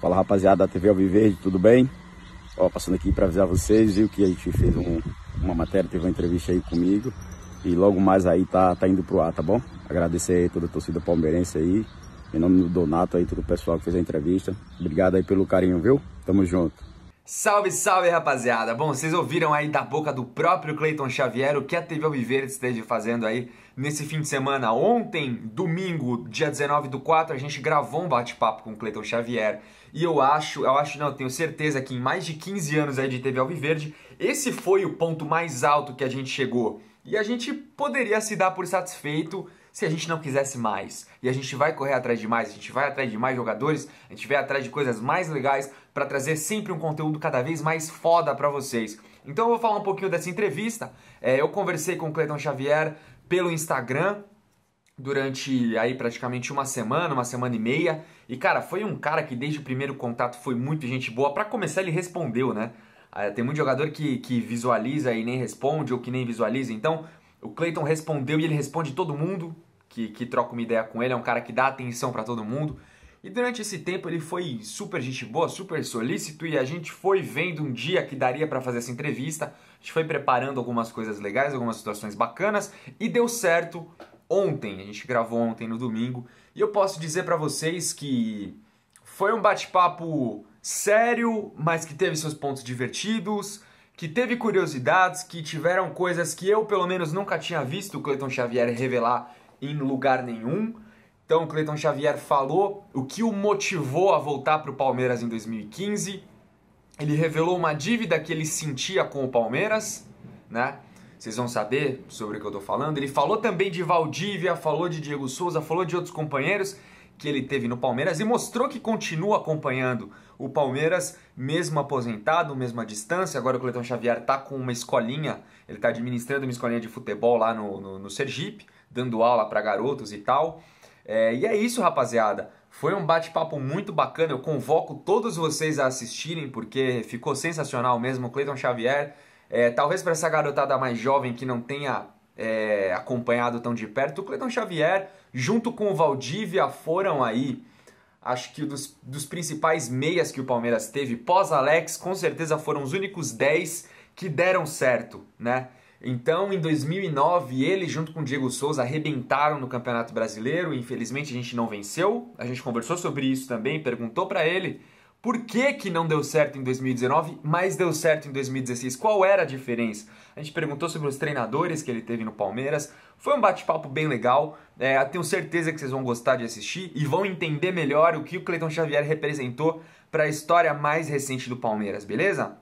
Fala rapaziada da TV Alviverde, tudo bem? Ó, passando aqui para avisar vocês, viu que a gente fez um, uma matéria, teve uma entrevista aí comigo e logo mais aí tá, tá indo pro ar, tá bom? Agradecer aí toda a torcida palmeirense aí, em nome do Donato aí, todo o pessoal que fez a entrevista. Obrigado aí pelo carinho, viu? Tamo junto. Salve, salve rapaziada! Bom, vocês ouviram aí da boca do próprio Cleiton Xavier o que a TV Alviverde esteve fazendo aí nesse fim de semana. Ontem, domingo, dia 19 do 4, a gente gravou um bate-papo com o Cleiton Xavier e eu acho, eu acho não, eu tenho certeza que em mais de 15 anos aí de TV Alviverde, esse foi o ponto mais alto que a gente chegou. E a gente poderia se dar por satisfeito se a gente não quisesse mais. E a gente vai correr atrás de mais, a gente vai atrás de mais jogadores, a gente vai atrás de coisas mais legais, para trazer sempre um conteúdo cada vez mais foda para vocês. Então eu vou falar um pouquinho dessa entrevista. É, eu conversei com o Cleiton Xavier pelo Instagram durante aí praticamente uma semana, uma semana e meia. E cara, foi um cara que desde o primeiro contato foi muito gente boa. Para começar, ele respondeu, né? Ah, tem muito jogador que, que visualiza e nem responde, ou que nem visualiza. Então, o Clayton respondeu e ele responde todo mundo que, que troca uma ideia com ele. É um cara que dá atenção para todo mundo. E durante esse tempo ele foi super gente boa, super solícito e a gente foi vendo um dia que daria para fazer essa entrevista. A gente foi preparando algumas coisas legais, algumas situações bacanas e deu certo ontem. A gente gravou ontem no domingo e eu posso dizer para vocês que foi um bate-papo sério, mas que teve seus pontos divertidos, que teve curiosidades, que tiveram coisas que eu pelo menos nunca tinha visto o Cleiton Xavier revelar em lugar nenhum. Então o Cleiton Xavier falou o que o motivou a voltar para o Palmeiras em 2015. Ele revelou uma dívida que ele sentia com o Palmeiras, né? Vocês vão saber sobre o que eu estou falando. Ele falou também de Valdívia, falou de Diego Souza, falou de outros companheiros que ele teve no Palmeiras e mostrou que continua acompanhando o Palmeiras, mesmo aposentado, mesma distância. Agora o Cleiton Xavier está com uma escolinha, ele está administrando uma escolinha de futebol lá no, no, no Sergipe, dando aula para garotos e tal. É, e é isso, rapaziada. Foi um bate-papo muito bacana. Eu convoco todos vocês a assistirem porque ficou sensacional mesmo. Cleiton Xavier, é, talvez para essa garotada mais jovem que não tenha é, acompanhado tão de perto, o Cleiton Xavier, junto com o Valdívia, foram aí acho que dos, dos, principais meias que o Palmeiras teve pós Alex, com certeza foram os únicos 10 que deram certo, né? Então, em 2009, ele junto com o Diego Souza arrebentaram no Campeonato Brasileiro. Infelizmente, a gente não venceu. A gente conversou sobre isso também, perguntou para ele por que, que não deu certo em 2019, mas deu certo em 2016. Qual era a diferença? A gente perguntou sobre os treinadores que ele teve no Palmeiras. Foi um bate-papo bem legal. É, tenho certeza que vocês vão gostar de assistir e vão entender melhor o que o Cleiton Xavier representou para a história mais recente do Palmeiras, beleza?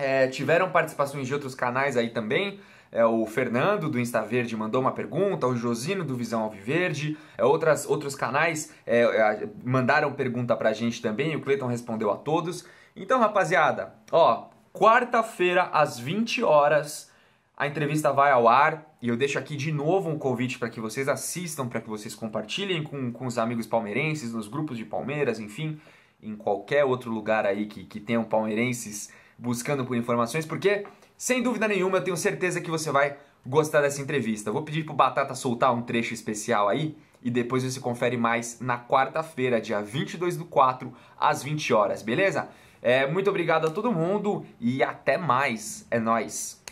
É, tiveram participações de outros canais aí também. É, o Fernando do Insta Verde mandou uma pergunta, o Josino do Visão Alviverde, é, outras, outros canais é, mandaram pergunta pra gente também, o Cleiton respondeu a todos. Então, rapaziada, ó, quarta-feira às 20 horas a entrevista vai ao ar e eu deixo aqui de novo um convite para que vocês assistam, para que vocês compartilhem com, com os amigos palmeirenses, nos grupos de Palmeiras, enfim, em qualquer outro lugar aí que, que tenham palmeirenses buscando por informações, porque sem dúvida nenhuma eu tenho certeza que você vai gostar dessa entrevista. Vou pedir pro Batata soltar um trecho especial aí e depois você confere mais na quarta-feira, dia 22 do 4, às 20 horas, beleza? É, muito obrigado a todo mundo e até mais. É nós.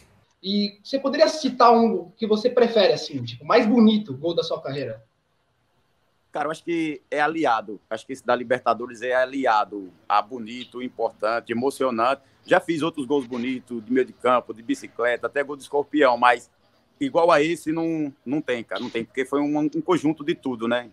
E você poderia citar um que você prefere assim, tipo, mais bonito gol da sua carreira? cara, eu acho que é aliado. Acho que esse da Libertadores é aliado a ah, bonito, importante, emocionante. Já fiz outros gols bonitos, de meio de campo, de bicicleta, até gol de escorpião, mas igual a esse não, não tem, cara, não tem, porque foi um, um conjunto de tudo, né?